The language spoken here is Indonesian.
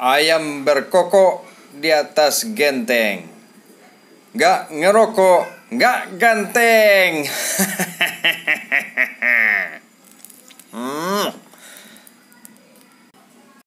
Ayam berkokok di atas genteng. Gak ngerokok, gak ganteng.